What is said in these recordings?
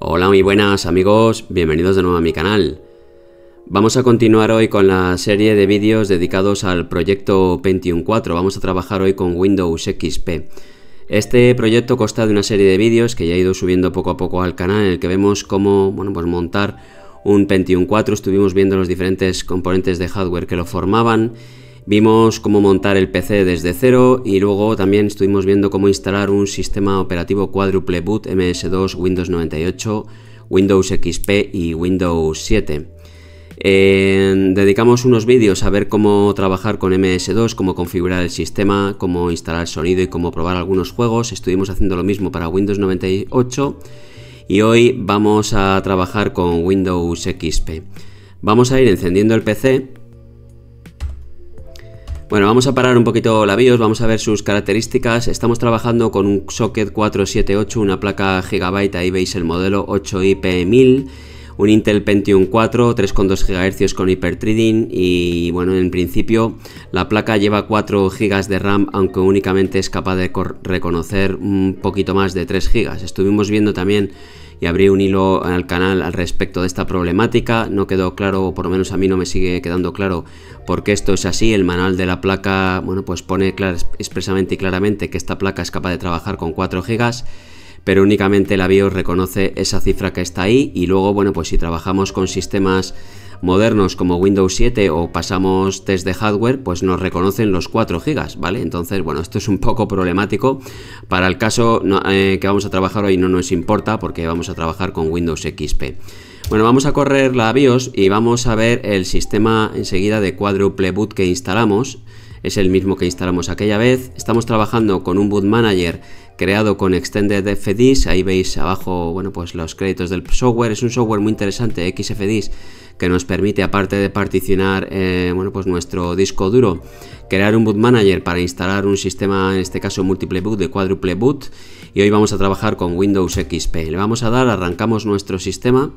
Hola muy buenas amigos, bienvenidos de nuevo a mi canal. Vamos a continuar hoy con la serie de vídeos dedicados al proyecto Pentium 4. Vamos a trabajar hoy con Windows XP. Este proyecto consta de una serie de vídeos que ya he ido subiendo poco a poco al canal en el que vemos cómo bueno, pues montar un Pentium 4. Estuvimos viendo los diferentes componentes de hardware que lo formaban Vimos cómo montar el PC desde cero y luego también estuvimos viendo cómo instalar un sistema operativo cuádruple boot MS2 Windows 98, Windows XP y Windows 7. dedicamos unos vídeos a ver cómo trabajar con MS2, cómo configurar el sistema, cómo instalar sonido y cómo probar algunos juegos. Estuvimos haciendo lo mismo para Windows 98 y hoy vamos a trabajar con Windows XP. Vamos a ir encendiendo el PC bueno, vamos a parar un poquito la BIOS, vamos a ver sus características. Estamos trabajando con un socket 478, una placa Gigabyte, ahí veis el modelo 8IP1000, un Intel Pentium 4, 3,2 GHz con hipertrading y bueno, en principio la placa lleva 4 GB de RAM, aunque únicamente es capaz de reconocer un poquito más de 3 GB. Estuvimos viendo también y abrí un hilo al canal al respecto de esta problemática. No quedó claro, o por lo menos a mí no me sigue quedando claro por qué esto es así. El manual de la placa, bueno, pues pone expresamente y claramente que esta placa es capaz de trabajar con 4 GB pero únicamente la BIOS reconoce esa cifra que está ahí y luego, bueno, pues si trabajamos con sistemas modernos como Windows 7 o pasamos test de hardware, pues nos reconocen los 4 GB, ¿vale? Entonces, bueno, esto es un poco problemático. Para el caso eh, que vamos a trabajar hoy no nos importa porque vamos a trabajar con Windows XP. Bueno, vamos a correr la BIOS y vamos a ver el sistema enseguida de cuádruple boot que instalamos. Es el mismo que instalamos aquella vez. Estamos trabajando con un boot manager creado con Extended FDIS. Ahí veis abajo, bueno, pues los créditos del software. Es un software muy interesante, XFDIS, que nos permite, aparte de particionar, eh, bueno, pues nuestro disco duro, crear un boot manager para instalar un sistema, en este caso múltiple boot, de cuádruple boot. Y hoy vamos a trabajar con Windows XP. Le vamos a dar, arrancamos nuestro sistema.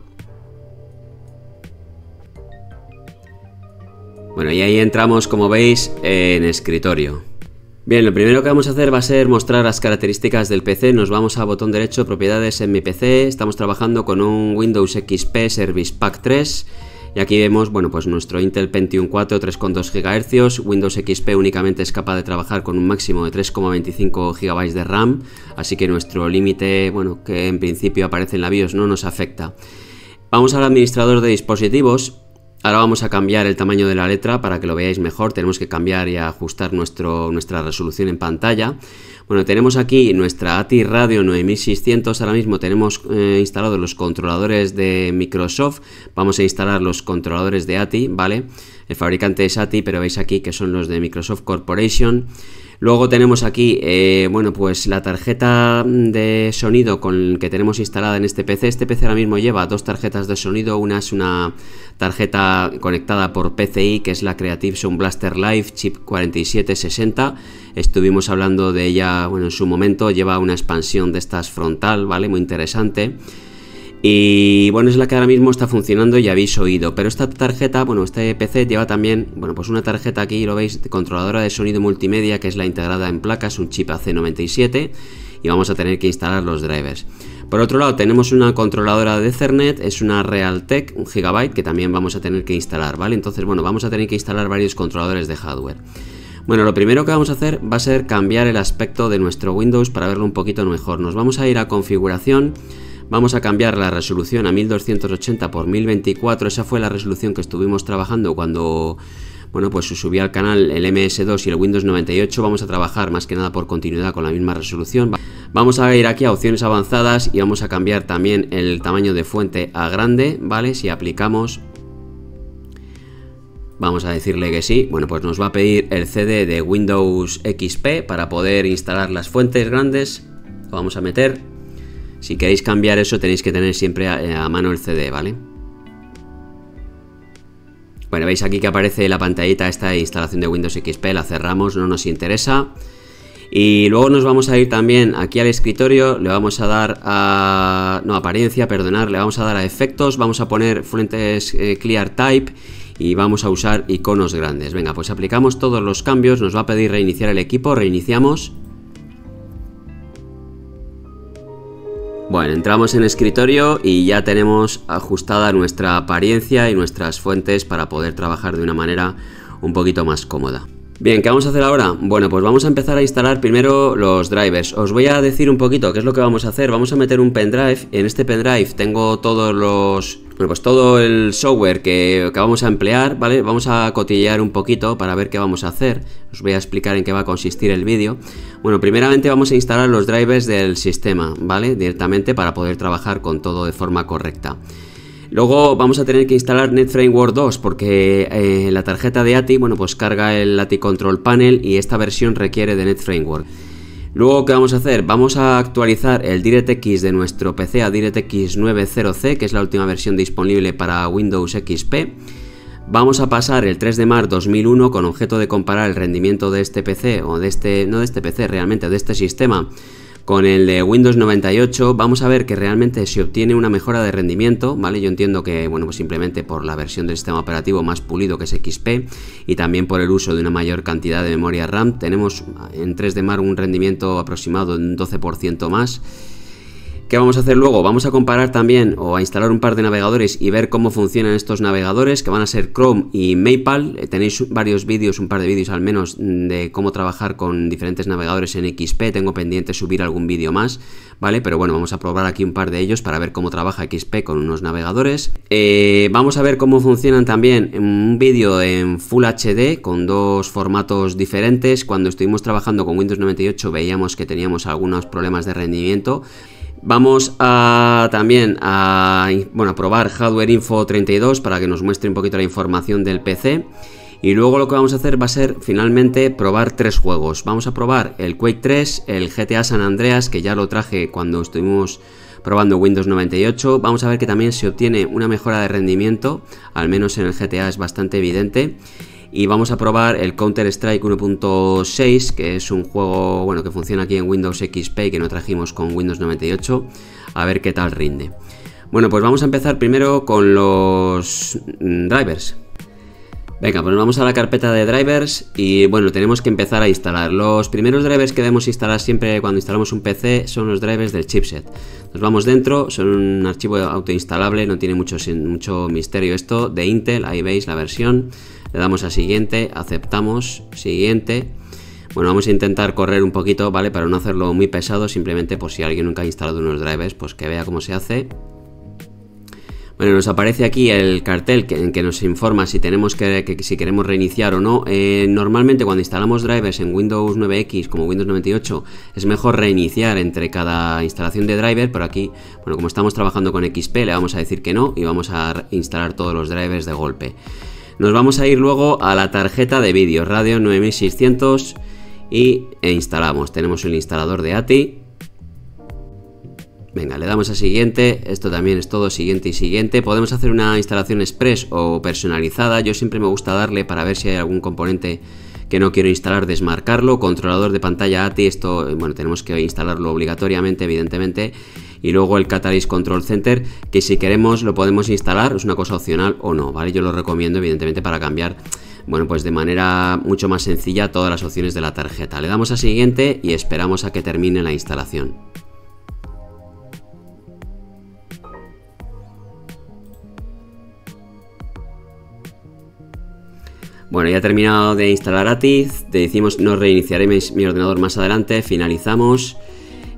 Bueno, y ahí entramos, como veis, en escritorio. Bien, lo primero que vamos a hacer va a ser mostrar las características del PC, nos vamos a botón derecho, propiedades en mi PC, estamos trabajando con un Windows XP Service Pack 3 y aquí vemos bueno, pues nuestro Intel Pentium 4 3,2 GHz, Windows XP únicamente es capaz de trabajar con un máximo de 3,25 GB de RAM, así que nuestro límite bueno, que en principio aparece en la BIOS no nos afecta. Vamos al administrador de dispositivos, Ahora vamos a cambiar el tamaño de la letra para que lo veáis mejor. Tenemos que cambiar y ajustar nuestro, nuestra resolución en pantalla. Bueno, tenemos aquí nuestra ATI Radio 9600. Ahora mismo tenemos eh, instalados los controladores de Microsoft. Vamos a instalar los controladores de ATI, ¿vale? El fabricante es ATI, pero veis aquí que son los de Microsoft Corporation. Luego tenemos aquí, eh, bueno, pues la tarjeta de sonido con que tenemos instalada en este PC. Este PC ahora mismo lleva dos tarjetas de sonido. Una es una tarjeta conectada por PCI, que es la Creative Sound Blaster Live Chip 4760. Estuvimos hablando de ella, bueno, en su momento. Lleva una expansión de estas frontal, ¿vale? Muy interesante. Y bueno, es la que ahora mismo está funcionando y habéis oído. Pero esta tarjeta, bueno, este PC lleva también, bueno, pues una tarjeta aquí, lo veis, controladora de sonido multimedia, que es la integrada en placas, un chip AC97. Y vamos a tener que instalar los drivers. Por otro lado, tenemos una controladora de Ethernet, es una Realtek, un gigabyte, que también vamos a tener que instalar, ¿vale? Entonces, bueno, vamos a tener que instalar varios controladores de hardware. Bueno, lo primero que vamos a hacer va a ser cambiar el aspecto de nuestro Windows para verlo un poquito mejor. Nos vamos a ir a configuración Vamos a cambiar la resolución a 1280 x 1024. Esa fue la resolución que estuvimos trabajando cuando bueno, pues al canal el MS2 y el Windows 98, vamos a trabajar más que nada por continuidad con la misma resolución. Vamos a ir aquí a opciones avanzadas y vamos a cambiar también el tamaño de fuente a grande, ¿vale? Si aplicamos, vamos a decirle que sí, bueno, pues nos va a pedir el CD de Windows XP para poder instalar las fuentes grandes, vamos a meter si queréis cambiar eso tenéis que tener siempre a, eh, mano el CD, ¿vale? Bueno, veis aquí que aparece la pantallita esta instalación de Windows XP, la cerramos, no nos interesa. Y luego nos vamos a ir también aquí al escritorio, le vamos a dar a... no, apariencia, perdonar, le vamos a dar a efectos, vamos a poner fuentes eh, clear type y vamos a usar iconos grandes. Venga, pues aplicamos todos los cambios, nos va a pedir reiniciar el equipo, reiniciamos. Bueno, entramos en escritorio y ya tenemos ajustada nuestra apariencia y nuestras fuentes para poder trabajar de una manera un poquito más cómoda. Bien, ¿qué vamos a hacer ahora? Bueno, pues vamos a empezar a instalar primero los drivers. Os voy a decir un poquito qué es lo que vamos a hacer. Vamos a meter un pendrive. En este pendrive tengo todos los... pues todo el software que, que vamos a emplear, ¿vale? Vamos a cotillear un poquito para ver qué vamos a hacer. Os voy a explicar en qué va a consistir el vídeo. Bueno, primeramente vamos a instalar los drivers del sistema, ¿vale? Directamente para poder trabajar con todo de forma correcta. Luego vamos a tener que instalar Net Framework 2 porque eh, la tarjeta de ATI, bueno, pues carga el ATI Control Panel y esta versión requiere de Net Framework. Luego, ¿qué vamos a hacer? Vamos a actualizar el DirectX de nuestro PC a DirectX 9.0c, que es la última versión disponible para Windows XP. Vamos a pasar el 3 de marzo 2001 con objeto de comparar el rendimiento de este PC, o de este, no de este PC realmente, de este sistema, con el de Windows 98 vamos a ver que realmente se obtiene una mejora de rendimiento, ¿vale? Yo entiendo que, bueno, pues simplemente por la versión del sistema operativo más pulido que es XP y también por el uso de una mayor cantidad de memoria RAM, tenemos en 3D Mark un rendimiento aproximado de un 12% más ¿Qué vamos a hacer luego? Vamos a comparar también o a instalar un par de navegadores y ver cómo funcionan estos navegadores que van a ser Chrome y Maple. Eh, tenéis varios vídeos, un par de vídeos al menos, mm, de cómo trabajar con diferentes navegadores en XP. Tengo pendiente subir algún vídeo más, ¿vale? Pero bueno, vamos a probar aquí un par de ellos para ver cómo trabaja XP con unos navegadores. Eh, vamos a ver cómo funcionan también un vídeo en Full HD con dos formatos diferentes. Cuando estuvimos trabajando con Windows 98 veíamos que teníamos algunos problemas de rendimiento. Vamos a también a, bueno, probar Hardware Info 32 para que nos muestre un poquito la información del PC. Y luego lo que vamos a hacer va a ser finalmente probar tres juegos. Vamos a probar el Quake 3, el GTA San Andreas, que ya lo traje cuando estuvimos probando Windows 98. Vamos a ver que también se obtiene una mejora de rendimiento, al menos en el GTA es bastante evidente y vamos a probar el Counter Strike 1.6 que es un juego bueno que funciona aquí en Windows XP que no trajimos con Windows 98 a ver qué tal rinde bueno pues vamos a empezar primero con los mm, drivers Venga, pues vamos a la carpeta de drivers y bueno, tenemos que empezar a instalar. Los primeros drivers que debemos instalar siempre cuando instalamos un PC son los drivers del chipset. Nos vamos dentro, son un archivo autoinstalable, no tiene mucho, mucho misterio esto, de Intel, ahí veis la versión. Le damos a siguiente, aceptamos, siguiente. Bueno, vamos a intentar correr un poquito, ¿vale? Para no hacerlo muy pesado, simplemente por si alguien nunca ha instalado unos drivers, pues que vea cómo se hace. Bueno, nos aparece aquí el cartel que, en que nos informa si tenemos que, si queremos reiniciar o no. Eh, normalmente cuando instalamos drivers en Windows 9X como Windows 98 es mejor reiniciar entre cada instalación de driver, pero aquí, bueno, como estamos trabajando con XP, le vamos a decir que no y vamos a instalar todos los drivers de golpe. Nos vamos a ir luego a la tarjeta de vídeo, Radio 9600 y e instalamos. Tenemos el instalador de ATI Venga, le damos a siguiente, esto también es todo siguiente y siguiente. Podemos hacer una instalación express o personalizada, yo siempre me gusta darle para ver si hay algún componente que no quiero instalar, desmarcarlo. Controlador de pantalla ATI, esto, bueno, tenemos que instalarlo obligatoriamente, evidentemente. Y luego el Catalyst Control Center, que si queremos lo podemos instalar, es una cosa opcional o no, ¿vale? Yo lo recomiendo, evidentemente, para cambiar bueno, pues de manera mucho más sencilla todas las opciones de la tarjeta. Le damos a siguiente y esperamos a que termine la instalación. Bueno, ya he terminado de instalar ATIZ, decimos no reiniciaré mi, ordenador más adelante, finalizamos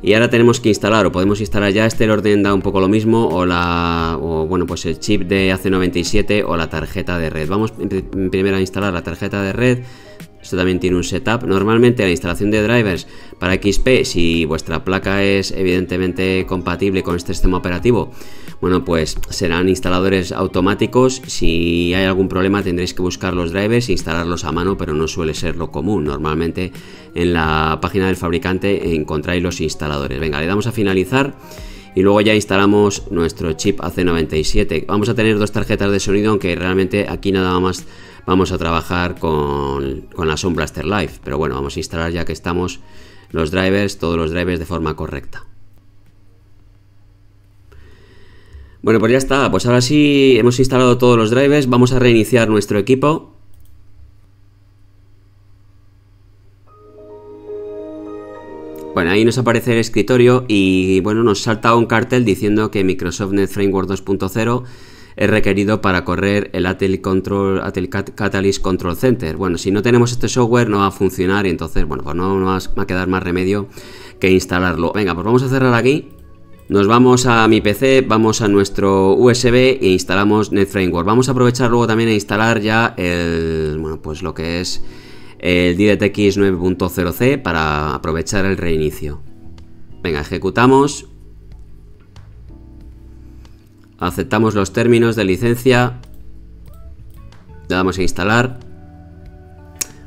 y ahora tenemos que instalar o podemos instalar ya este orden da un poco lo mismo o la bueno, pues el chip de AC97 o la tarjeta de red. Vamos primero a instalar la tarjeta de red. Esto también tiene un setup. Normalmente la instalación de drivers para XP, si vuestra placa es evidentemente compatible con este sistema operativo, bueno, pues serán instaladores automáticos. Si hay algún problema tendréis que buscar los drivers e instalarlos a mano, pero no suele ser lo común. Normalmente en la página del fabricante encontráis los instaladores. Venga, le damos a finalizar y luego ya instalamos nuestro chip AC97. Vamos a tener dos tarjetas de sonido, aunque realmente aquí nada más vamos a trabajar con, la Sound Blaster Live. Pero bueno, vamos a instalar ya que estamos los drivers, todos los drivers de forma correcta. Bueno, pues ya está. Pues ahora sí hemos instalado todos los drivers. Vamos a reiniciar nuestro equipo. Bueno, ahí nos aparece el escritorio y bueno, nos salta un cartel diciendo que Microsoft Net Framework 2.0 es requerido para correr el Atel, Control, Catalyst Control Center. Bueno, si no tenemos este software no va a funcionar y entonces, bueno, pues no, nos va a quedar más remedio que instalarlo. Venga, pues vamos a cerrar aquí nos vamos a mi PC, vamos a nuestro USB e instalamos NetFramework. Vamos a aprovechar luego también a instalar ya el, bueno, pues lo que es el DirectX 9.0c para aprovechar el reinicio. Venga, ejecutamos. Aceptamos los términos de licencia. Le damos a instalar.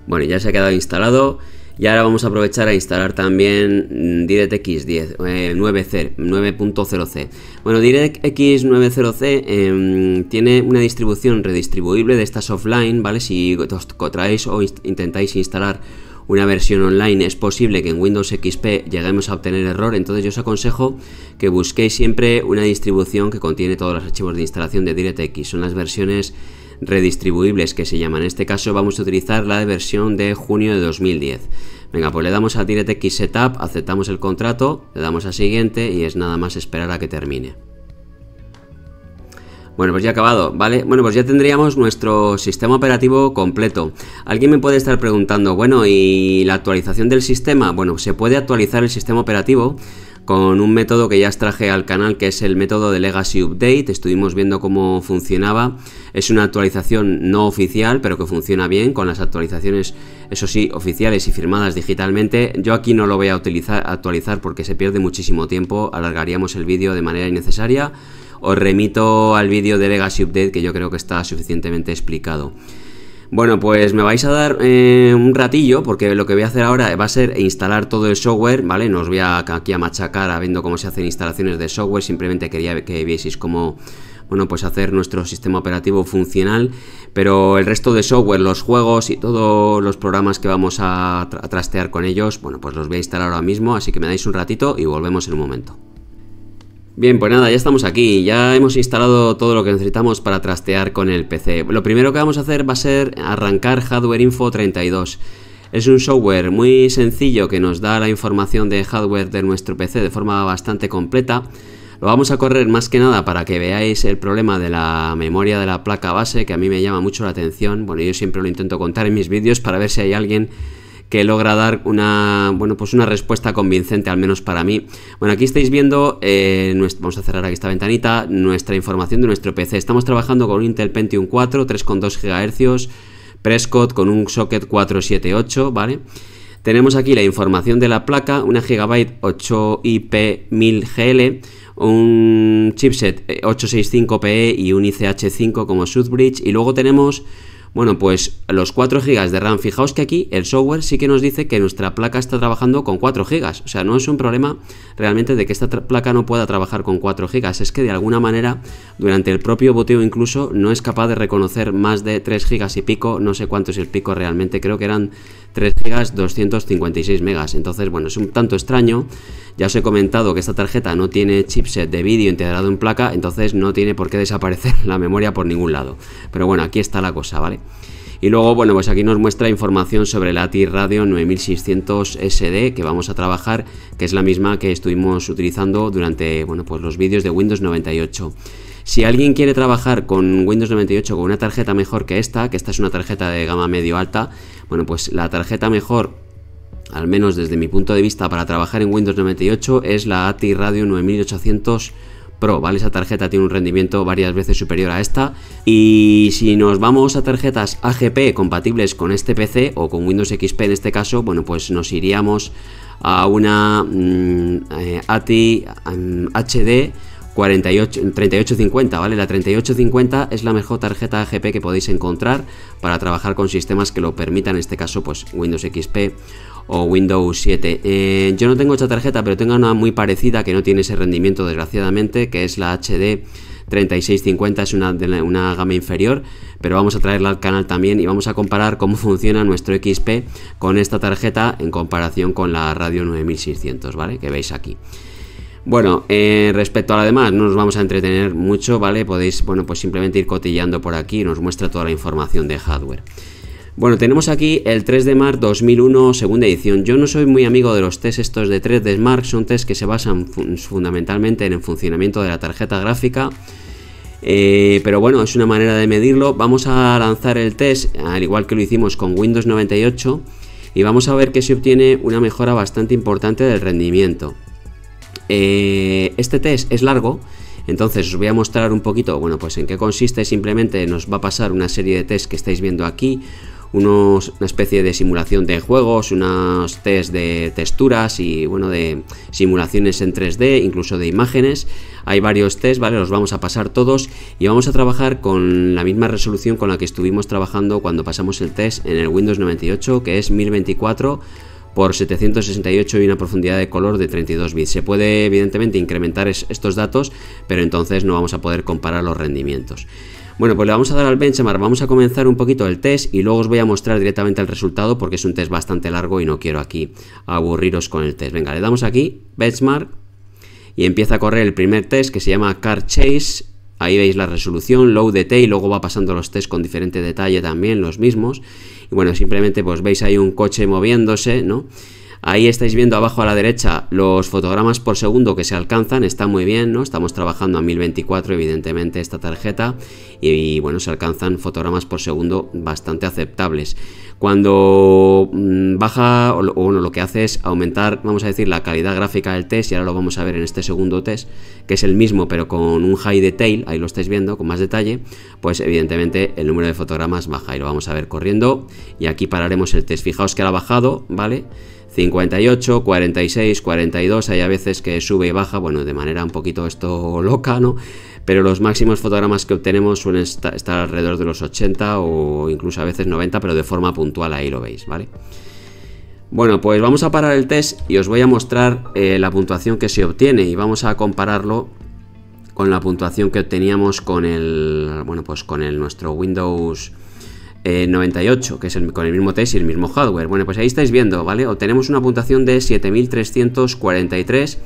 Bueno, ya se ha quedado instalado. Y ahora vamos a aprovechar a instalar también mm, DirectX 10, 9.0C. Eh, bueno, DirectX 9.0C em, tiene una distribución redistribuible de estas offline, ¿vale? Si os traéis o intentáis instalar una versión online es posible que en Windows XP lleguemos a obtener error, entonces yo os aconsejo que busquéis siempre una distribución que contiene todos los archivos de instalación de DirectX, son las versiones redistribuibles que se llama. En este caso vamos a utilizar la versión de junio de 2010. Venga, pues le damos a DirectX Setup, aceptamos el contrato, le damos a siguiente y es nada más esperar a que termine. Bueno, pues ya acabado, ¿vale? Bueno, pues ya tendríamos nuestro sistema operativo completo. Alguien me puede estar preguntando, bueno, ¿y la actualización del sistema? Bueno, se puede actualizar el sistema operativo con un método que ya traje al canal que es el método de Legacy Update, estuvimos viendo cómo funcionaba, es una actualización no oficial pero que funciona bien con las actualizaciones, eso sí, oficiales y firmadas digitalmente, yo aquí no lo voy a utilizar, actualizar porque se pierde muchísimo tiempo, alargaríamos el vídeo de manera innecesaria, os remito al vídeo de Legacy Update que yo creo que está suficientemente explicado. Bueno, pues me vais a dar eh, un ratillo porque lo que voy a hacer ahora va a ser instalar todo el software, ¿vale? No os voy a, aquí a machacar a viendo cómo se hacen instalaciones de software, simplemente quería que vieseis cómo bueno, pues hacer nuestro sistema operativo funcional, pero el resto de software, los juegos y todos los programas que vamos a, a trastear con ellos, bueno, pues los voy a instalar ahora mismo, así que me dais un ratito y volvemos en un momento. Bien, pues nada, ya estamos aquí, ya hemos instalado todo lo que necesitamos para trastear con el PC. Lo primero que vamos a hacer va a ser arrancar Hardware Info 32. Es un software muy sencillo que nos da la información de hardware de nuestro PC de forma bastante completa. Lo vamos a correr más que nada para que veáis el problema de la memoria de la placa base, que a mí me llama mucho la atención. Bueno, yo siempre lo intento contar en mis vídeos para ver si hay alguien que logra dar una, bueno, pues una respuesta convincente, al menos para mí. Bueno, aquí estáis viendo, eh, vamos a cerrar aquí esta ventanita, nuestra información de nuestro PC. Estamos trabajando con un Intel Pentium 4, 3,2 GHz, Prescott con un socket 478, ¿vale? Tenemos aquí la información de la placa, una gigabyte 8IP1000GL, un chipset 865PE eh, y un ICH5 como Southbridge, y luego tenemos bueno, pues los 4 GB de RAM, fijaos que aquí el software sí que nos dice que nuestra placa está trabajando con 4 GB, o sea, no es un problema realmente de que esta placa no pueda trabajar con 4 GB, es que de alguna manera durante el propio boteo incluso no es capaz de reconocer más de 3 GB y pico, no sé cuánto es el pico realmente, creo que eran 3 GB 256 megas entonces bueno es un tanto extraño ya os he comentado que esta tarjeta no tiene chipset de vídeo integrado en placa entonces no tiene por qué desaparecer la memoria por ningún lado pero bueno aquí está la cosa vale y luego, bueno, pues aquí nos muestra información sobre la ATI Radio 9600 SD que vamos a trabajar, que es la misma que estuvimos utilizando durante, bueno, pues los vídeos de Windows 98. Si alguien quiere trabajar con Windows 98 con una tarjeta mejor que esta, que esta es una tarjeta de gama medio alta, bueno, pues la tarjeta mejor al menos desde mi punto de vista para trabajar en Windows 98 es la ATI Radio 9800 Pro, ¿vale? Esa tarjeta tiene un rendimiento varias veces superior a esta. Y si nos vamos a tarjetas AGP compatibles con este PC o con Windows XP en este caso, bueno, pues nos iríamos a una mm, eh, ATI mm, HD 3850, ¿vale? La 3850 es la mejor tarjeta AGP que podéis encontrar para trabajar con sistemas que lo permitan, en este caso pues Windows XP o Windows 7. Eh, yo no tengo esta tarjeta, pero tengo una muy parecida que no tiene ese rendimiento desgraciadamente, que es la HD 3650 es una, de una gama inferior, pero vamos a traerla al canal también y vamos a comparar cómo funciona nuestro XP con esta tarjeta en comparación con la Radio 9600, ¿vale? Que veis aquí. Bueno, eh, respecto a lo demás, no nos vamos a entretener mucho, ¿vale? Podéis, bueno, pues simplemente ir cotillando por aquí, nos muestra toda la información de hardware. Bueno, tenemos aquí el 3 de Mark 2001, segunda edición. Yo no soy muy amigo de los test estos de 3 de Mark, son test que se basan fundamentalmente en el funcionamiento de la tarjeta gráfica. Eh, pero bueno, es una manera de medirlo. Vamos a lanzar el test, al igual que lo hicimos con Windows 98, y vamos a ver que se obtiene una mejora bastante importante del rendimiento. Eh, este test es largo, entonces os voy a mostrar un poquito, bueno, pues en qué consiste. Simplemente nos va a pasar una serie de test que estáis viendo aquí, una especie de simulación de juegos, unos test de texturas y, bueno, de simulaciones en 3D, incluso de imágenes. Hay varios test, ¿vale? Los vamos a pasar todos y vamos a trabajar con la misma resolución con la que estuvimos trabajando cuando pasamos el test en el Windows 98, que es 1024 por 768 y una profundidad de color de 32 bits. Se puede evidentemente incrementar estos datos, pero entonces no vamos a poder comparar los rendimientos. Bueno, pues le vamos a dar al benchmark, vamos a comenzar un poquito el test y luego os voy a mostrar directamente el resultado porque es un test bastante largo y no quiero aquí aburriros con el test. Venga, le damos aquí, benchmark, y empieza a correr el primer test que se llama Car Chase Ahí veis la resolución, low Detail, luego va pasando los test con diferente detalle también, los mismos. Y bueno, simplemente pues veis ahí un coche moviéndose, ¿no? Ahí estáis viendo abajo a la derecha los fotogramas por segundo que se alcanzan, está muy bien, ¿no? Estamos trabajando a 1024 evidentemente esta tarjeta y, bueno, se alcanzan fotogramas por segundo bastante aceptables. Cuando mm, baja, o, bueno, lo que hace es aumentar, vamos a decir, la calidad gráfica del test y ahora lo vamos a ver en este segundo test, que es el mismo pero con un high detail, ahí lo estáis viendo con más detalle, pues evidentemente el número de fotogramas baja y lo vamos a ver corriendo y aquí pararemos el test. Fijaos que ahora ha bajado, ¿vale? 58, 46, 42, hay a veces que sube y baja, bueno, de manera un poquito esto loca, ¿no? Pero los máximos fotogramas que obtenemos suelen estar alrededor de los 80 o incluso a veces 90, pero de forma puntual, ahí lo veis, ¿vale? Bueno, pues vamos a parar el test y os voy a mostrar eh, la puntuación que se obtiene y vamos a compararlo con la puntuación que obteníamos con el, bueno, pues con el nuestro Windows 98, eh, que es con el mismo test y el mismo hardware. Bueno, pues ahí estáis viendo, ¿vale? Obtenemos una puntuación de 7343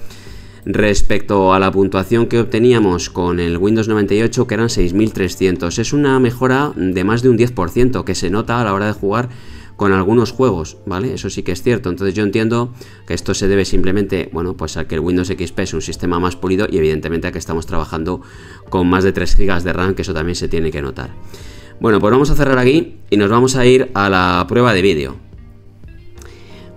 respecto a la puntuación que obteníamos con el Windows 98, que eran 6300. Es una mejora de más de un 10% que se nota a la hora de jugar con algunos juegos, ¿vale? Eso sí que es cierto. Entonces yo entiendo que esto se debe simplemente, bueno, pues a que el Windows XP es un sistema más pulido y evidentemente a que estamos trabajando con más de 3 GB de RAM, que eso también se tiene que notar. Bueno, pues vamos a cerrar aquí y nos vamos a ir a la prueba de vídeo.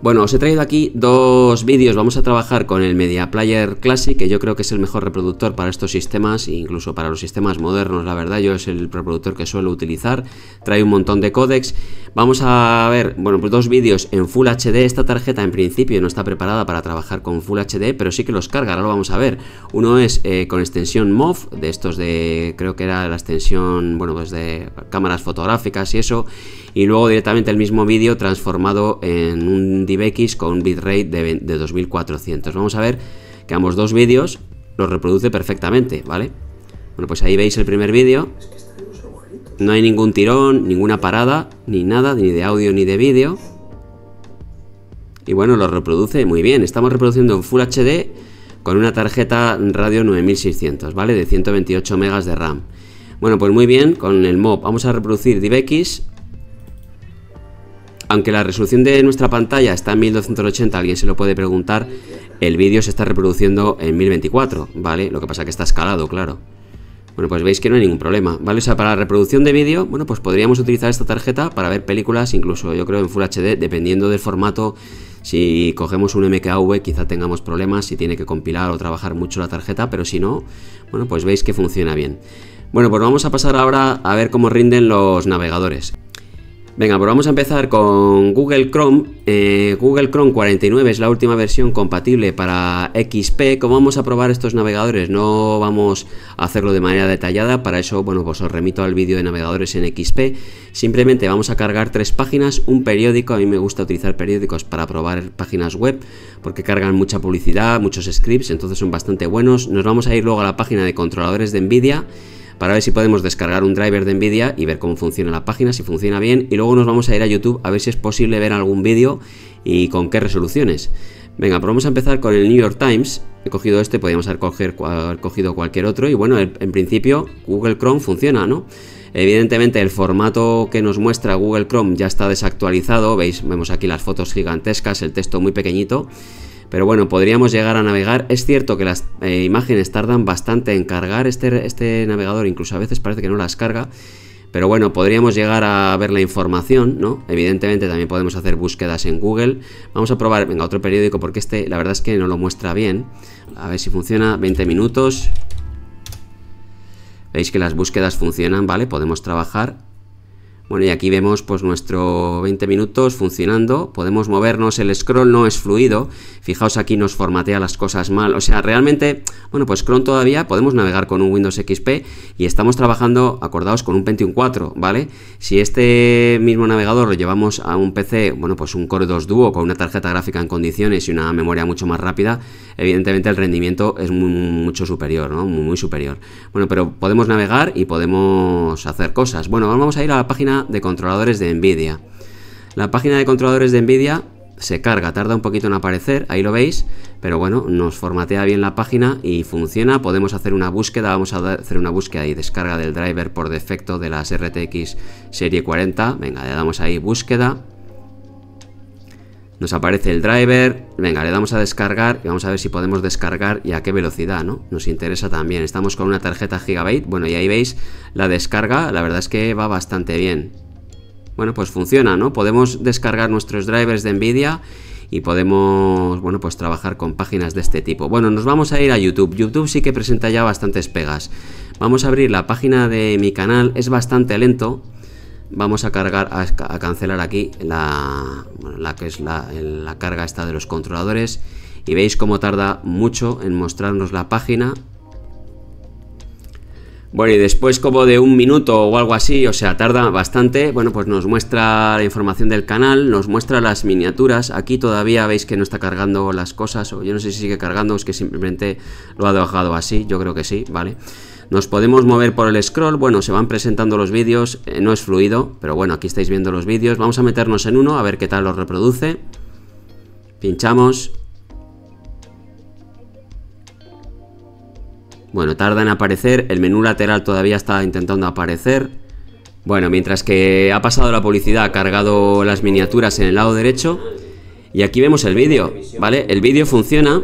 Bueno, os he traído aquí dos vídeos. Vamos a trabajar con el Media Player Classic, que yo creo que es el mejor reproductor para estos sistemas, e incluso para los sistemas modernos. La verdad, yo es el reproductor que suelo utilizar. Trae un montón de codecs Vamos a ver, bueno, pues dos vídeos en Full HD. Esta tarjeta en principio no está preparada para trabajar con Full HD, pero sí que los carga. Ahora lo vamos a ver. Uno es eh, con extensión MOV, de estos de, creo que era la extensión, bueno, pues de cámaras fotográficas y eso. Y luego directamente el mismo vídeo transformado en un DivX con un bitrate de, 2400. Vamos a ver que ambos dos vídeos los reproduce perfectamente, ¿vale? Bueno, pues ahí veis el primer vídeo. No hay ningún tirón, ninguna parada, ni nada, ni de audio ni de vídeo. Y bueno, lo reproduce muy bien. Estamos reproduciendo en Full HD con una tarjeta radio 9600, ¿vale? De 128 megas de RAM. Bueno, pues muy bien, con el mob vamos a reproducir DivX aunque la resolución de nuestra pantalla está en 1280, alguien se lo puede preguntar, el vídeo se está reproduciendo en 1024, ¿vale? Lo que pasa es que está escalado, claro. Bueno, pues veis que no hay ningún problema, ¿vale? O sea, para la reproducción de vídeo, bueno, pues podríamos utilizar esta tarjeta para ver películas, incluso yo creo en Full HD, dependiendo del formato. Si cogemos un MKV quizá tengamos problemas, si tiene que compilar o trabajar mucho la tarjeta, pero si no, bueno, pues veis que funciona bien. Bueno, pues vamos a pasar ahora a ver cómo rinden los navegadores. Venga, pues vamos a empezar con Google Chrome. Eh, Google Chrome 49 es la última versión compatible para XP. ¿Cómo vamos a probar estos navegadores, no vamos a hacerlo de manera detallada. Para eso, bueno, pues os remito al vídeo de navegadores en XP. Simplemente vamos a cargar tres páginas, un periódico. A mí me gusta utilizar periódicos para probar páginas web porque cargan mucha publicidad, muchos scripts, entonces son bastante buenos. Nos vamos a ir luego a la página de controladores de NVIDIA para ver si podemos descargar un driver de Nvidia y ver cómo funciona la página, si funciona bien, y luego nos vamos a ir a YouTube a ver si es posible ver algún vídeo y con qué resoluciones. Venga, pues vamos a empezar con el New York Times. He cogido este, podríamos haber, cogido cualquier otro. Y bueno, en principio Google Chrome funciona, ¿no? Evidentemente el formato que nos muestra Google Chrome ya está desactualizado. Veis, vemos aquí las fotos gigantescas, el texto muy pequeñito. Pero bueno, podríamos llegar a navegar. Es cierto que las eh, imágenes tardan bastante en cargar este, este navegador, incluso a veces parece que no las carga. Pero bueno, podríamos llegar a ver la información, ¿no? Evidentemente también podemos hacer búsquedas en Google. Vamos a probar, venga, otro periódico porque este la verdad es que no lo muestra bien. A ver si funciona, 20 minutos. Veis que las búsquedas funcionan, ¿vale? Podemos trabajar. Bueno, y aquí vemos pues nuestro 20 minutos funcionando, podemos movernos, el scroll no es fluido, fijaos aquí nos formatea las cosas mal, o sea, realmente, bueno, pues Chrome todavía podemos navegar con un Windows XP y estamos trabajando, acordaos, con un Pentium 4, ¿vale? Si este mismo navegador lo llevamos a un PC, bueno, pues un Core 2 Duo con una tarjeta gráfica en condiciones y una memoria mucho más rápida, evidentemente el rendimiento es mucho superior, ¿no? Muy, superior. Bueno, pero podemos navegar y podemos hacer cosas. Bueno, vamos a ir a la página de controladores de NVIDIA. La página de controladores de NVIDIA se carga, tarda un poquito en aparecer, ahí lo veis, pero bueno, nos formatea bien la página y funciona, podemos hacer una búsqueda, vamos a hacer una búsqueda y descarga del driver por defecto de las RTX serie 40, venga, le damos ahí búsqueda, nos aparece el driver, venga, le damos a descargar y vamos a ver si podemos descargar y a qué velocidad, ¿no? Nos interesa también, estamos con una tarjeta Gigabyte, bueno, y ahí veis la descarga, la verdad es que va bastante bien. Bueno, pues funciona, ¿no? Podemos descargar nuestros drivers de NVIDIA y podemos, bueno, pues trabajar con páginas de este tipo. Bueno, nos vamos a ir a YouTube. YouTube sí que presenta ya bastantes pegas. Vamos a abrir la página de mi canal, es bastante lento, vamos a cargar a, cancelar aquí la, la que es la, la, carga esta de los controladores y veis cómo tarda mucho en mostrarnos la página bueno y después como de un minuto o algo así o sea tarda bastante bueno pues nos muestra la información del canal nos muestra las miniaturas aquí todavía veis que no está cargando las cosas o yo no sé si sigue cargando es que simplemente lo ha dejado así yo creo que sí vale nos podemos mover por el scroll, bueno, se van presentando los vídeos, eh, no es fluido, pero bueno, aquí estáis viendo los vídeos. Vamos a meternos en uno, a ver qué tal lo reproduce. Pinchamos. Bueno, tarda en aparecer, el menú lateral todavía está intentando aparecer. Bueno, mientras que ha pasado la publicidad, ha cargado las miniaturas en el lado derecho. Y aquí vemos el vídeo, ¿vale? El vídeo funciona.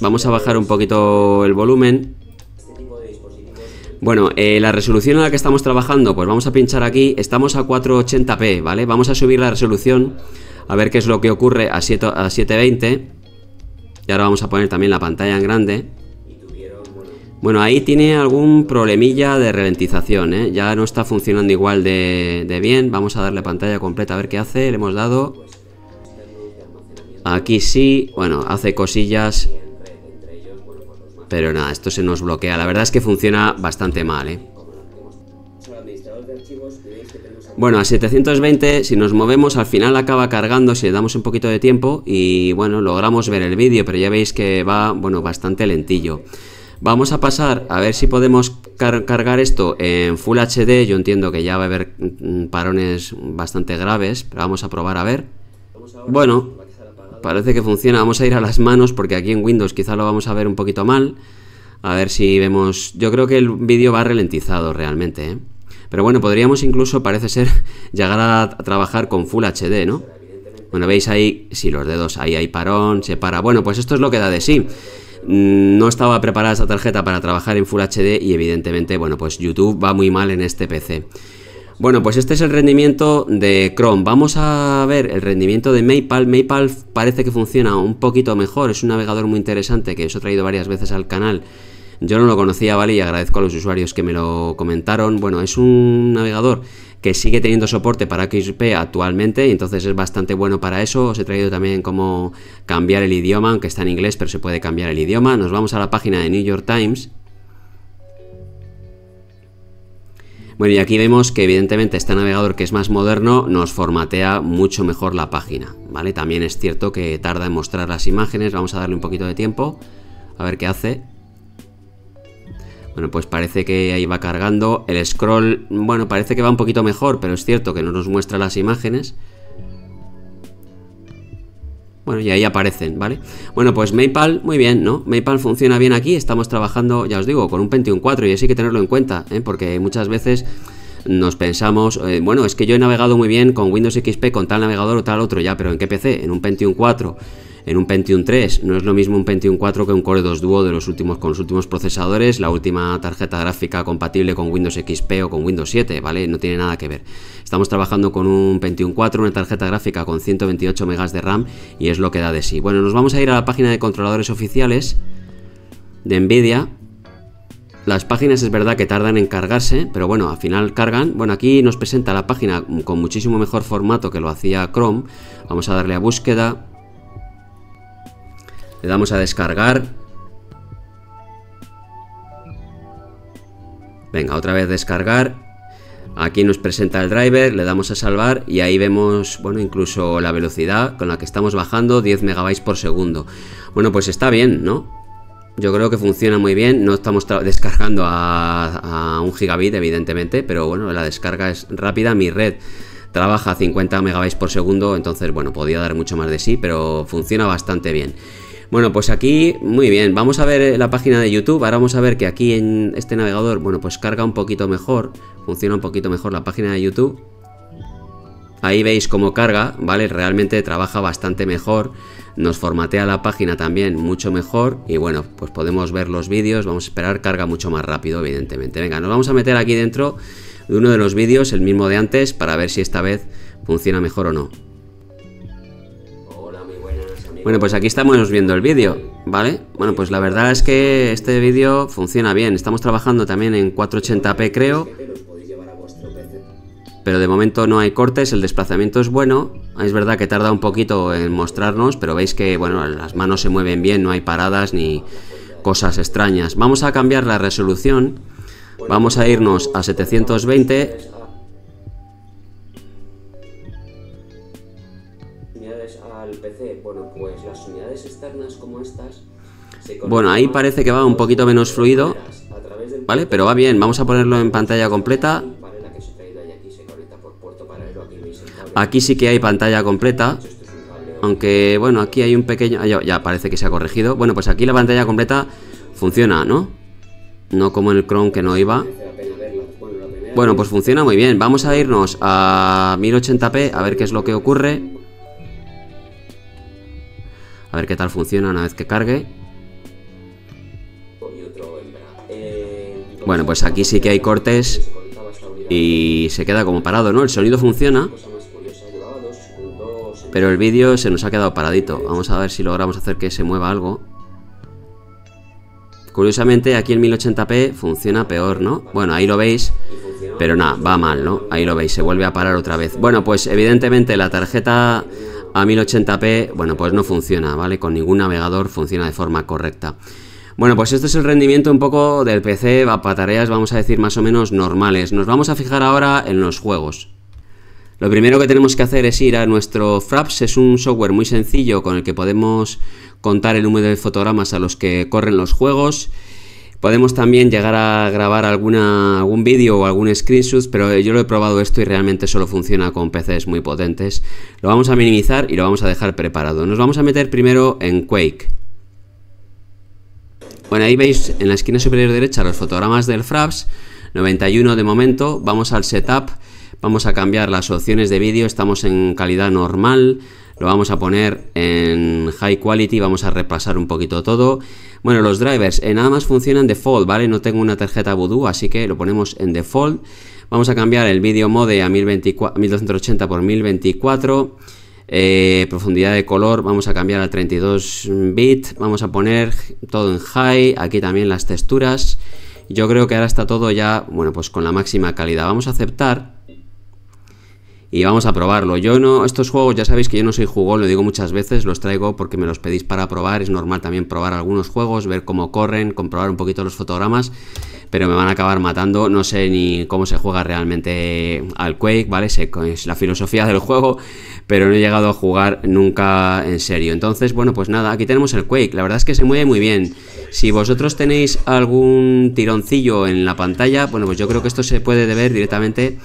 Vamos a bajar un poquito el volumen. Bueno, eh, la resolución en la que estamos trabajando, pues vamos a pinchar aquí, estamos a 480p, ¿vale? Vamos a subir la resolución, a ver qué es lo que ocurre a, 7, a 720. Y ahora vamos a poner también la pantalla en grande. Bueno, ahí tiene algún problemilla de ralentización, ¿eh? Ya no está funcionando igual de, de bien. Vamos a darle pantalla completa a ver qué hace. Le hemos dado... Aquí sí, bueno, hace cosillas pero nada, esto se nos bloquea. La verdad es que funciona bastante mal, ¿eh? Bueno, a 720, si nos movemos, al final acaba cargando si le damos un poquito de tiempo y bueno, logramos ver el vídeo, pero ya veis que va, bueno, bastante lentillo. Vamos a pasar a ver si podemos cargar esto en Full HD. Yo entiendo que ya va a haber mm, mm, parones bastante graves, pero vamos a probar a ver. Bueno, parece que funciona. Vamos a ir a las manos porque aquí en Windows quizá lo vamos a ver un poquito mal. A ver si vemos... Yo creo que el vídeo va ralentizado realmente, ¿eh? Pero bueno, podríamos incluso, parece ser, llegar a, trabajar con Full HD, ¿no? Bueno, veis ahí, si los dedos, ahí hay parón, se para. Bueno, pues esto es lo que da de sí. Mm, no estaba preparada esta tarjeta para trabajar en Full HD y evidentemente, bueno, pues YouTube va muy mal en este PC. Bueno, pues este es el rendimiento de Chrome. Vamos a ver el rendimiento de Maple. Maple parece que funciona un poquito mejor. Es un navegador muy interesante que os he traído varias veces al canal. Yo no lo conocía, ¿vale? Y agradezco a los usuarios que me lo comentaron. Bueno, es un navegador que sigue teniendo soporte para XP actualmente, y entonces es bastante bueno para eso. Os he traído también cómo cambiar el idioma, aunque está en inglés, pero se puede cambiar el idioma. Nos vamos a la página de New York Times Bueno, y aquí vemos que evidentemente este navegador que es más moderno nos formatea mucho mejor la página, ¿vale? También es cierto que tarda en mostrar las imágenes, vamos a darle un poquito de tiempo, a ver qué hace. Bueno, pues parece que ahí va cargando. El scroll, bueno, parece que va un poquito mejor, pero es cierto que no nos muestra las imágenes. Bueno, y ahí aparecen, ¿vale? Bueno, pues Maypal, muy bien, ¿no? Maypal funciona bien aquí, estamos trabajando, ya os digo, con un Pentium 4 y así hay que tenerlo en cuenta, ¿eh? porque muchas veces nos pensamos, eh, bueno, es que yo he navegado muy bien con Windows XP, con tal navegador o tal otro ya, pero ¿en qué PC? En un Pentium 4 en un Pentium 3. No es lo mismo un Pentium 4 que un Core 2 Duo de los últimos, con los últimos procesadores, la última tarjeta gráfica compatible con Windows XP o con Windows 7, ¿vale? No tiene nada que ver. Estamos trabajando con un Pentium 4, una tarjeta gráfica con 128 MB de RAM y es lo que da de sí. Bueno, nos vamos a ir a la página de controladores oficiales de Nvidia. Las páginas es verdad que tardan en cargarse, pero bueno, al final cargan. Bueno, aquí nos presenta la página con muchísimo mejor formato que lo hacía Chrome. Vamos a darle a búsqueda le damos a descargar. Venga, otra vez descargar. Aquí nos presenta el driver, le damos a salvar y ahí vemos, bueno, incluso la velocidad con la que estamos bajando, 10 megabytes por segundo. Bueno, pues está bien, ¿no? Yo creo que funciona muy bien, no estamos descargando a, un gigabit, evidentemente, pero bueno, la descarga es rápida, mi red trabaja a 50 megabytes por segundo, entonces, bueno, podría dar mucho más de sí, pero funciona bastante bien. Bueno, pues aquí, muy bien, vamos a ver eh, la página de YouTube, ahora vamos a ver que aquí en este navegador, bueno, pues carga un poquito mejor, funciona un poquito mejor la página de YouTube. Ahí veis cómo carga, ¿vale? Realmente trabaja bastante mejor, nos formatea la página también mucho mejor y bueno, pues podemos ver los vídeos, vamos a esperar carga mucho más rápido, evidentemente. Venga, nos vamos a meter aquí dentro de uno de los vídeos, el mismo de antes, para ver si esta vez funciona mejor o no. Bueno, pues aquí estamos viendo el vídeo, ¿vale? Bueno, pues la verdad es que este vídeo funciona bien. Estamos trabajando también en 480p, creo. Pero de momento no hay cortes, el desplazamiento es bueno. Es verdad que tarda un poquito en mostrarnos, pero veis que, bueno, las manos se mueven bien, no hay paradas ni cosas extrañas. Vamos a cambiar la resolución. Vamos a irnos a 720 Bueno, ahí parece que va un poquito menos fluido, ¿vale? Pero va bien, vamos a ponerlo en pantalla completa. Aquí sí que hay pantalla completa. Aunque, bueno, aquí hay un pequeño... Ah, ya, parece que se ha corregido. Bueno, pues aquí la pantalla completa funciona, ¿no? No como en el Chrome que no iba. Bueno, pues funciona muy bien. Vamos a irnos a 1080p a ver qué es lo que ocurre. A ver qué tal funciona una vez que cargue. Bueno, pues aquí sí que hay cortes y se queda como parado, ¿no? El sonido funciona, pero el vídeo se nos ha quedado paradito. Vamos a ver si logramos hacer que se mueva algo. Curiosamente, aquí en 1080p funciona peor, ¿no? Bueno, ahí lo veis, pero nada, va mal, ¿no? Ahí lo veis, se vuelve a parar otra vez. Bueno, pues evidentemente la tarjeta a 1080p, bueno, pues no funciona, ¿vale? Con ningún navegador funciona de forma correcta. Bueno, pues este es el rendimiento un poco del PC para tareas, vamos a decir, más o menos normales. Nos vamos a fijar ahora en los juegos. Lo primero que tenemos que hacer es ir a nuestro Fraps, es un software muy sencillo con el que podemos contar el número de fotogramas a los que corren los juegos. Podemos también llegar a grabar algún vídeo o algún screenshot, pero yo lo he probado esto y realmente solo funciona con PCs muy potentes. Lo vamos a minimizar y lo vamos a dejar preparado. Nos vamos a meter primero en Quake. Bueno, ahí veis en la esquina superior derecha los fotogramas del Fraps, 91 de momento, vamos al setup, vamos a cambiar las opciones de vídeo, estamos en calidad normal, lo vamos a poner en high quality, vamos a repasar un poquito todo. Bueno, los drivers eh, nada más funcionan default, ¿vale? No tengo una tarjeta voodoo, así que lo ponemos en default. Vamos a cambiar el vídeo mode a 1280 x 1024. Eh, profundidad de color, vamos a cambiar a 32 bit, vamos a poner todo en high, aquí también las texturas, yo creo que ahora está todo ya, bueno, pues con la máxima calidad, vamos a aceptar y vamos a probarlo. Yo no, estos juegos ya sabéis que yo no soy jugón, lo digo muchas veces, los traigo porque me los pedís para probar, es normal también probar algunos juegos, ver cómo corren, comprobar un poquito los fotogramas pero me van a acabar matando. No sé ni cómo se juega realmente al Quake, ¿vale? Sé es la filosofía del juego, pero no he llegado a jugar nunca en serio. Entonces, bueno, pues nada, aquí tenemos el Quake. La verdad es que se mueve muy bien. Si vosotros tenéis algún tironcillo en la pantalla, bueno, pues yo creo que esto se puede deber directamente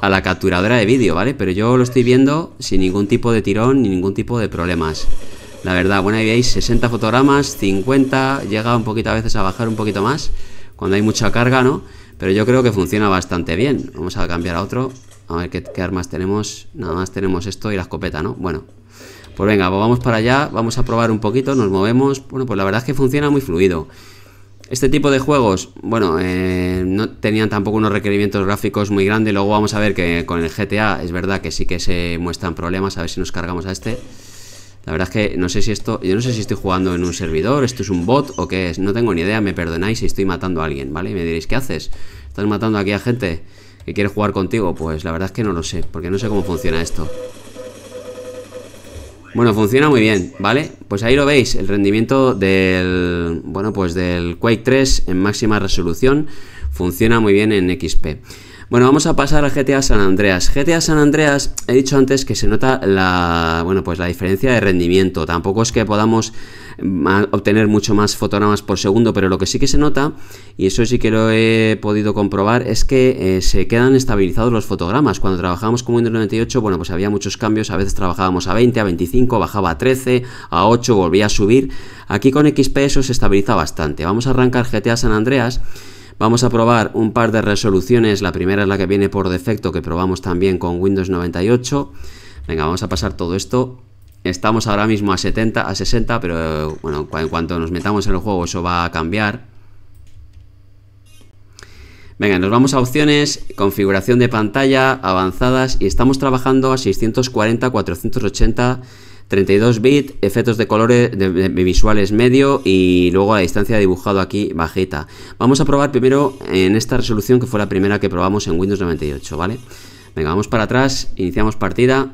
a la capturadora de vídeo, ¿vale? Pero yo lo estoy viendo sin ningún tipo de tirón ni ningún tipo de problemas. La verdad, bueno, ahí veis 60 fotogramas, 50, llega un poquito a veces a bajar un poquito más cuando hay mucha carga, ¿no? Pero yo creo que funciona bastante bien. Vamos a cambiar a otro. A ver qué, armas tenemos. Nada más tenemos esto y la escopeta, ¿no? Bueno. Pues venga, pues vamos para allá. Vamos a probar un poquito. Nos movemos. Bueno, pues la verdad es que funciona muy fluido. Este tipo de juegos, bueno, eh, no tenían tampoco unos requerimientos gráficos muy grandes. Luego vamos a ver que con el GTA es verdad que sí que se muestran problemas. A ver si nos cargamos a este. La verdad es que no sé si esto, yo no sé si estoy jugando en un servidor, esto es un bot o qué es, no tengo ni idea, me perdonáis si estoy matando a alguien, ¿vale? Y me diréis, ¿qué haces? ¿Estás matando aquí a gente que quiere jugar contigo? Pues la verdad es que no lo sé, porque no sé cómo funciona esto. Bueno, funciona muy bien, ¿vale? Pues ahí lo veis, el rendimiento del, bueno, pues del Quake 3 en máxima resolución funciona muy bien en XP. Bueno, vamos a pasar a GTA San Andreas. GTA San Andreas, he dicho antes que se nota la, bueno, pues la diferencia de rendimiento. Tampoco es que podamos mm, obtener mucho más fotogramas por segundo, pero lo que sí que se nota, y eso sí que lo he podido comprobar, es que eh, se quedan estabilizados los fotogramas. Cuando trabajábamos con Windows 98, bueno, pues había muchos cambios. A veces trabajábamos a 20, a 25, bajaba a 13, a 8, volvía a subir. Aquí con XP eso se estabiliza bastante. Vamos a arrancar GTA San Andreas. Vamos a probar un par de resoluciones, la primera es la que viene por defecto que probamos también con Windows 98. Venga, vamos a pasar todo esto. Estamos ahora mismo a 70, a 60, pero bueno, en cuanto nos metamos en el juego eso va a cambiar. Venga, nos vamos a opciones, configuración de pantalla, avanzadas y estamos trabajando a 640, 480 32 bits, efectos de colores visuales medio y luego la distancia dibujado aquí bajita. Vamos a probar primero en esta resolución que fue la primera que probamos en Windows 98, ¿vale? Venga, vamos para atrás, iniciamos partida.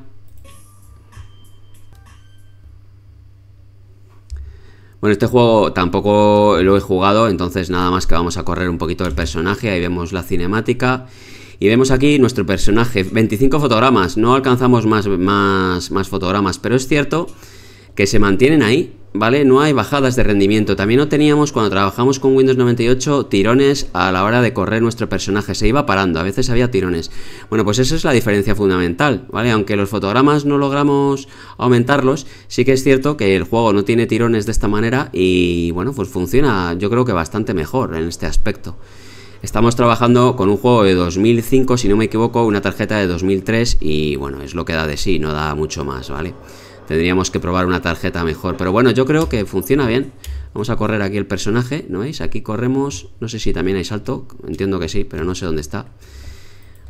Bueno, este juego tampoco lo he jugado, entonces nada más que vamos a correr un poquito el personaje, ahí vemos la cinemática. Y vemos aquí nuestro personaje, 25 fotogramas, no alcanzamos más, más, más fotogramas, pero es cierto que se mantienen ahí, ¿vale? No hay bajadas de rendimiento. También no teníamos cuando trabajamos con Windows 98 tirones a la hora de correr nuestro personaje. Se iba parando, a veces había tirones. Bueno, pues esa es la diferencia fundamental, ¿vale? Aunque los fotogramas no logramos aumentarlos, sí que es cierto que el juego no tiene tirones de esta manera y bueno, pues funciona yo creo que bastante mejor en este aspecto. Estamos trabajando con un juego de 2005, si no me equivoco, una tarjeta de 2003 y bueno, es lo que da de sí, no da mucho más, ¿vale? Tendríamos que probar una tarjeta mejor, pero bueno, yo creo que funciona bien. Vamos a correr aquí el personaje, ¿no veis? Aquí corremos, no sé si también hay salto, entiendo que sí, pero no sé dónde está.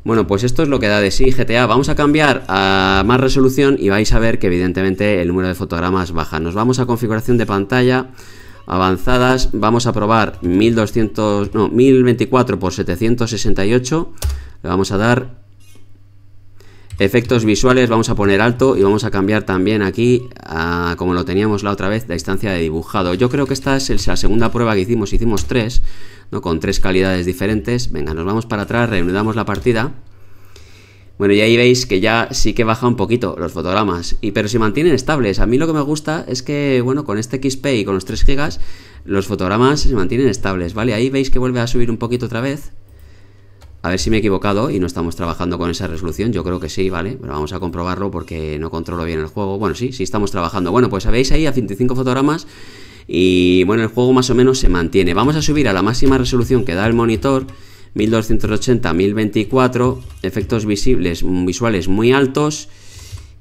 Bueno, pues esto es lo que da de sí GTA. Vamos a cambiar a más resolución y vais a ver que evidentemente el número de fotogramas baja. Nos vamos a configuración de pantalla avanzadas vamos a probar 1200 no 1024 por 768 le vamos a dar efectos visuales vamos a poner alto y vamos a cambiar también aquí a, como lo teníamos la otra vez la distancia de dibujado yo creo que esta es la segunda prueba que hicimos hicimos tres no con tres calidades diferentes venga nos vamos para atrás reanudamos la partida bueno, y ahí veis que ya sí que baja un poquito los fotogramas, y, pero se mantienen estables. A mí lo que me gusta es que, bueno, con este XP y con los 3 GB, los fotogramas se mantienen estables, ¿vale? Ahí veis que vuelve a subir un poquito otra vez. A ver si me he equivocado y no estamos trabajando con esa resolución, yo creo que sí, ¿vale? Pero vamos a comprobarlo porque no controlo bien el juego. Bueno, sí, sí estamos trabajando. Bueno, pues veis ahí a 25 fotogramas y bueno, el juego más o menos se mantiene. Vamos a subir a la máxima resolución que da el monitor 1280, 1024, efectos visibles, mm, visuales muy altos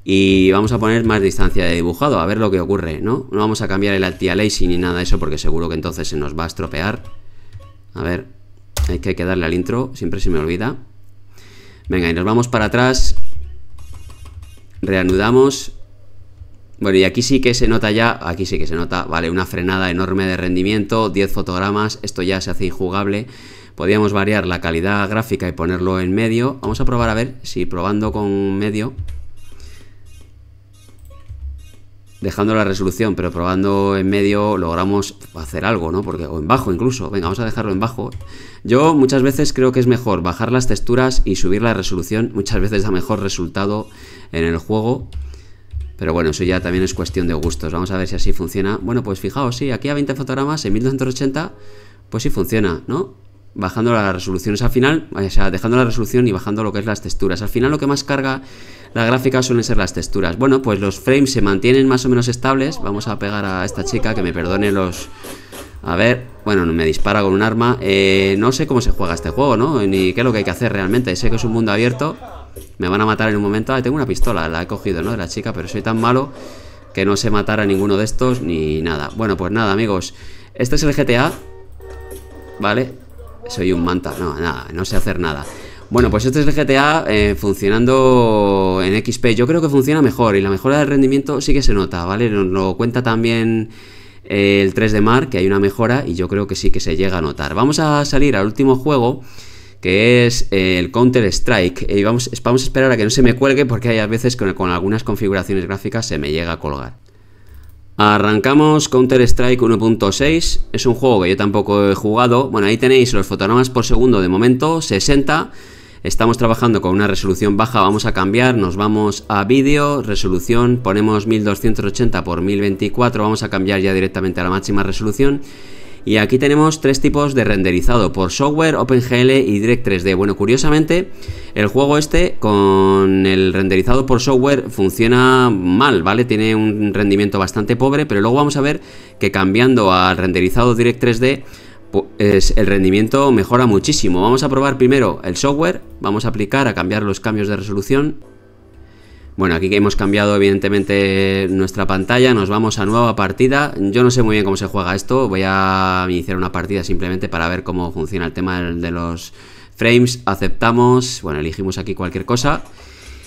y vamos a poner más distancia de dibujado, a ver lo que ocurre, ¿no? No vamos a cambiar el anti-aliasing ni nada de eso porque seguro que entonces se nos va a estropear. A ver, hay que darle al intro, siempre se me olvida. Venga, y nos vamos para atrás. Reanudamos. Bueno, y aquí sí que se nota ya, aquí sí que se nota, vale, una frenada enorme de rendimiento, 10 fotogramas, esto ya se hace injugable. Podíamos variar la calidad gráfica y ponerlo en medio. Vamos a probar a ver si probando con medio dejando la resolución, pero probando en medio logramos hacer algo, ¿no? Porque, o en bajo incluso, venga, vamos a dejarlo en bajo. Yo muchas veces creo que es mejor bajar las texturas y subir la resolución, muchas veces da mejor resultado en el juego. Pero bueno, eso ya también es cuestión de gustos, vamos a ver si así funciona. Bueno, pues fijaos, sí, aquí a 20 fotogramas en 1280, pues sí funciona, ¿no? bajando las resoluciones al final, o sea, dejando la resolución y bajando lo que es las texturas. Al final lo que más carga la gráfica suelen ser las texturas. Bueno, pues los frames se mantienen más o menos estables. Vamos a pegar a esta chica que me perdone los... A ver, bueno, me dispara con un arma. Eh, no sé cómo se juega este juego, ¿no? Ni qué es lo que hay que hacer realmente. Sé que es un mundo abierto. Me van a matar en un momento. Ah, tengo una pistola, la he cogido, ¿no? De la chica, pero soy tan malo que no sé matar a ninguno de estos ni nada. Bueno, pues nada, amigos. Este es el GTA. ¿Vale? soy un manta, no, nada, no sé hacer nada. Bueno, pues este es el GTA eh, funcionando en XP. Yo creo que funciona mejor y la mejora del rendimiento sí que se nota, ¿vale? Nos lo cuenta también eh, el 3 de mar, que hay una mejora y yo creo que sí que se llega a notar. Vamos a salir al último juego, que es eh, el Counter Strike. Y vamos, a esperar a que no se me cuelgue porque hay a veces con algunas configuraciones gráficas se me llega a colgar. Arrancamos Counter-Strike 1.6, es un juego que yo tampoco he jugado, bueno ahí tenéis los fotogramas por segundo de momento, 60, estamos trabajando con una resolución baja, vamos a cambiar, nos vamos a vídeo, resolución, ponemos 1280 x 1024, vamos a cambiar ya directamente a la máxima resolución y aquí tenemos tres tipos de renderizado, por software, OpenGL y Direct3D. Bueno, curiosamente, el juego este con el renderizado por software funciona mal, ¿vale? Tiene un rendimiento bastante pobre, pero luego vamos a ver que cambiando al renderizado Direct3D, pues el rendimiento mejora muchísimo. Vamos a probar primero el software, vamos a aplicar a cambiar los cambios de resolución bueno, aquí que hemos cambiado evidentemente nuestra pantalla, nos vamos a nueva partida. Yo no sé muy bien cómo se juega esto, voy a iniciar una partida simplemente para ver cómo funciona el tema de los frames. Aceptamos, bueno, elegimos aquí cualquier cosa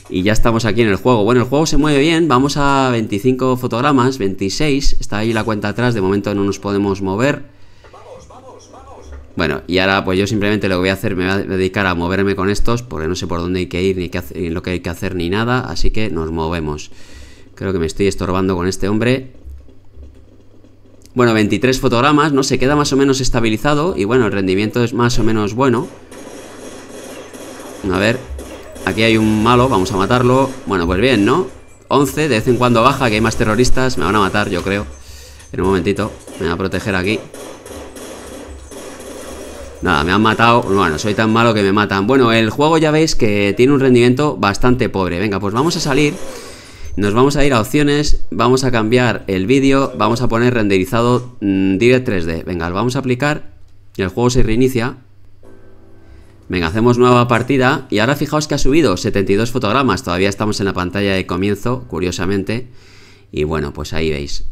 y ya estamos aquí en el juego. Bueno, el juego se mueve bien, vamos a 25 fotogramas, 26, está ahí la cuenta atrás, de momento no nos podemos mover. Bueno, y ahora pues yo simplemente lo que voy a hacer, me voy a dedicar a moverme con estos, porque no sé por dónde hay que ir, ni qué lo que hay que hacer, ni nada, así que nos movemos. Creo que me estoy estorbando con este hombre. Bueno, 23 fotogramas, ¿no? Se queda más o menos estabilizado y bueno, el rendimiento es más o menos bueno. A ver, aquí hay un malo, vamos a matarlo. Bueno, pues bien, ¿no? 11, de vez en cuando baja, que hay más terroristas, me van a matar, yo creo. En un momentito, me va a proteger aquí. Nada, me han matado. Bueno, soy tan malo que me matan. Bueno, el juego ya veis que tiene un rendimiento bastante pobre. Venga, pues vamos a salir. Nos vamos a ir a opciones, vamos a cambiar el vídeo, vamos a poner renderizado mm, Direct 3D. Venga, lo vamos a aplicar y el juego se reinicia. Venga, hacemos nueva partida y ahora fijaos que ha subido 72 fotogramas. Todavía estamos en la pantalla de comienzo, curiosamente. Y bueno, pues ahí veis.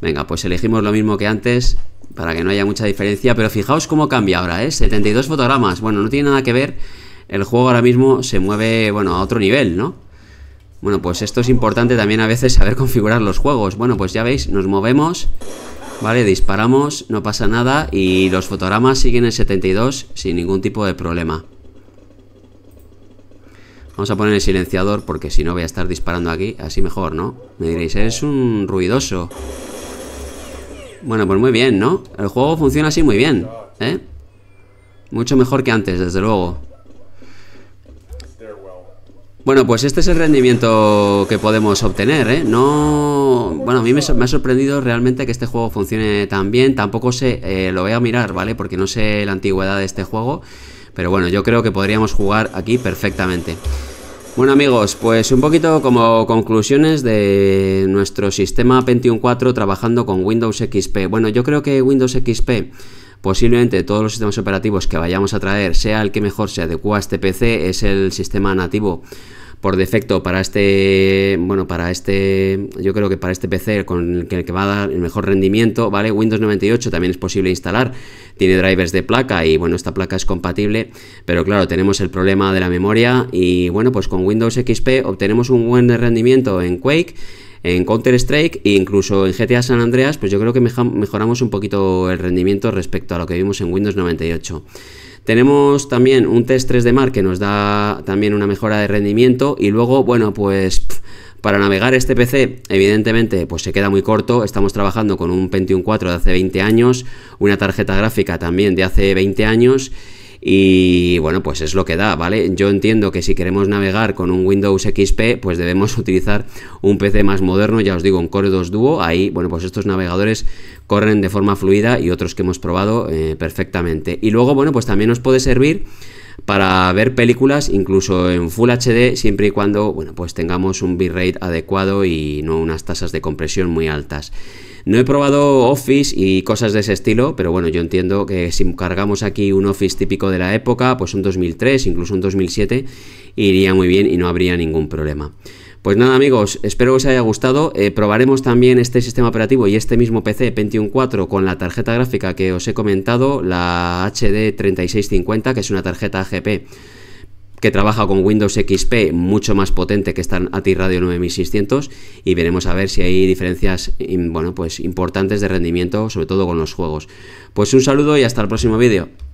Venga, pues elegimos lo mismo que antes para que no haya mucha diferencia, pero fijaos cómo cambia ahora, ¿eh? 72 fotogramas, bueno, no tiene nada que ver, el juego ahora mismo se mueve, bueno, a otro nivel, ¿no? Bueno, pues esto es importante también a veces saber configurar los juegos, bueno, pues ya veis, nos movemos, ¿vale? Disparamos, no pasa nada y los fotogramas siguen en 72 sin ningún tipo de problema. Vamos a poner el silenciador porque si no voy a estar disparando aquí, así mejor, ¿no? Me diréis, es un ruidoso. Bueno, pues muy bien, ¿no? El juego funciona así muy bien, ¿eh? Mucho mejor que antes, desde luego. Bueno, pues este es el rendimiento que podemos obtener, ¿eh? No... Bueno, a mí me, ha sorprendido realmente que este juego funcione tan bien. Tampoco sé, eh, lo voy a mirar, ¿vale? Porque no sé la antigüedad de este juego. Pero bueno, yo creo que podríamos jugar aquí perfectamente. Bueno amigos, pues un poquito como conclusiones de nuestro sistema Pentium trabajando con Windows XP. Bueno, yo creo que Windows XP posiblemente todos los sistemas operativos que vayamos a traer sea el que mejor se adecua a este PC, es el sistema nativo por defecto para este, bueno, para este, yo creo que para este PC con el que, va a dar el mejor rendimiento, ¿vale? Windows 98 también es posible instalar, tiene drivers de placa y bueno, esta placa es compatible, pero claro, tenemos el problema de la memoria y bueno, pues con Windows XP obtenemos un buen rendimiento en Quake en Counter Strike e incluso en GTA San Andreas, pues yo creo que mejoramos un poquito el rendimiento respecto a lo que vimos en Windows 98. Tenemos también un test 3D Mark que nos da también una mejora de rendimiento y luego, bueno, pues... para navegar este PC, evidentemente, pues se queda muy corto. Estamos trabajando con un Pentium 4 de hace 20 años, una tarjeta gráfica también de hace 20 años y bueno, pues es lo que da, ¿vale? Yo entiendo que si queremos navegar con un Windows XP, pues debemos utilizar un PC más moderno, ya os digo, un Core 2 Duo. Ahí, bueno, pues estos navegadores corren de forma fluida y otros que hemos probado eh, perfectamente. Y luego, bueno, pues también nos puede servir para ver películas incluso en Full HD siempre y cuando bueno pues tengamos un bitrate adecuado y no unas tasas de compresión muy altas. No he probado Office y cosas de ese estilo, pero bueno, yo entiendo que si cargamos aquí un Office típico de la época, pues un 2003, incluso un 2007, iría muy bien y no habría ningún problema. Pues nada amigos, espero que os haya gustado. Eh, probaremos también este sistema operativo y este mismo PC Pentium 4 con la tarjeta gráfica que os he comentado, la HD3650, que es una tarjeta AGP que trabaja con Windows XP mucho más potente que esta ATI Radio 9600 y veremos a ver si hay diferencias bueno, pues importantes de rendimiento, sobre todo con los juegos. Pues un saludo y hasta el próximo vídeo.